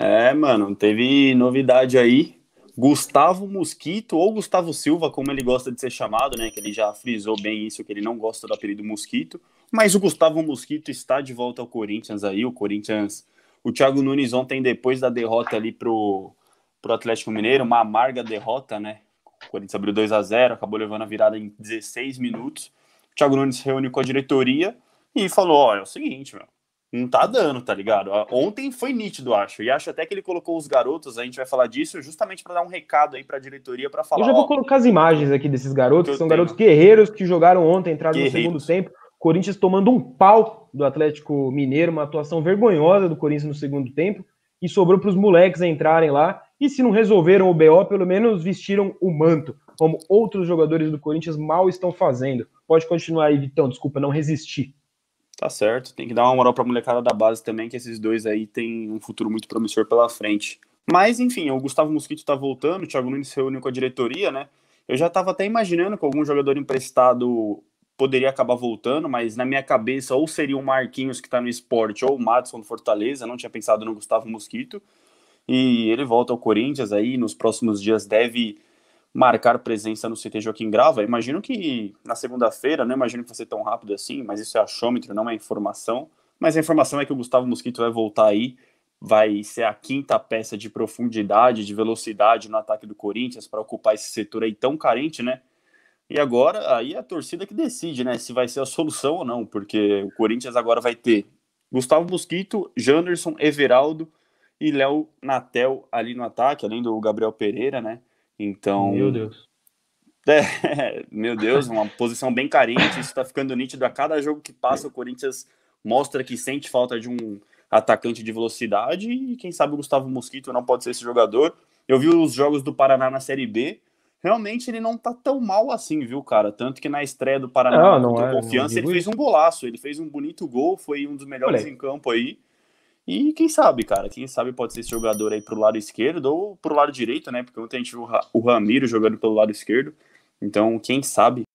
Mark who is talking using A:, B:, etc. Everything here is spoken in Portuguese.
A: É, mano, teve novidade aí. Gustavo Mosquito, ou Gustavo Silva, como ele gosta de ser chamado, né? Que ele já frisou bem isso, que ele não gosta do apelido Mosquito. Mas o Gustavo Mosquito está de volta ao Corinthians aí. O Corinthians, o Thiago Nunes ontem, depois da derrota ali pro, pro Atlético Mineiro, uma amarga derrota, né? O Corinthians abriu 2 a 0 acabou levando a virada em 16 minutos. O Thiago Nunes reuniu com a diretoria e falou: olha, é o seguinte, meu não tá dando, tá ligado? Ah, ontem foi nítido, acho. E acho até que ele colocou os garotos, a gente vai falar disso, justamente para dar um recado aí pra diretoria para falar. Eu já vou ó,
B: colocar as imagens aqui desses garotos, que são tenho. garotos guerreiros que jogaram ontem, entraram no segundo tempo. Corinthians tomando um pau do Atlético Mineiro, uma atuação vergonhosa do Corinthians no segundo tempo, e sobrou para os moleques entrarem lá. E se não resolveram o BO, pelo menos vestiram o manto, como outros jogadores do Corinthians mal estão fazendo. Pode continuar aí, Vitão, desculpa, não resisti.
A: Tá certo, tem que dar uma moral pra molecada da base também, que esses dois aí têm um futuro muito promissor pela frente. Mas, enfim, o Gustavo Mosquito tá voltando, o Thiago Nunes reúne com a diretoria, né? Eu já tava até imaginando que algum jogador emprestado poderia acabar voltando, mas na minha cabeça ou seria o Marquinhos que tá no esporte ou o Madison do Fortaleza, não tinha pensado no Gustavo Mosquito. E ele volta ao Corinthians aí, nos próximos dias deve marcar presença no CT Joaquim Grava. Imagino que na segunda-feira, não né, imagino que vai ser tão rápido assim, mas isso é achômetro, não é informação. Mas a informação é que o Gustavo Mosquito vai voltar aí, vai ser a quinta peça de profundidade, de velocidade no ataque do Corinthians para ocupar esse setor aí tão carente, né? E agora aí é a torcida que decide, né, se vai ser a solução ou não, porque o Corinthians agora vai ter Gustavo Mosquito, Janderson, Everaldo e Léo Natel ali no ataque, além do Gabriel Pereira, né? Então. Meu Deus. É, meu Deus, uma posição bem carente. Isso tá ficando nítido. A cada jogo que passa, o Corinthians mostra que sente falta de um atacante de velocidade. E quem sabe o Gustavo Mosquito não pode ser esse jogador. Eu vi os jogos do Paraná na Série B. Realmente ele não tá tão mal assim, viu, cara? Tanto que na estreia do Paraná ah, não, não é, Confiança, ele fez um golaço, ele fez um bonito gol, foi um dos melhores Olha. em campo aí. E quem sabe, cara, quem sabe pode ser esse jogador aí pro lado esquerdo ou pro lado direito, né? Porque ontem a gente viu o Ramiro jogando pelo lado esquerdo. Então, quem sabe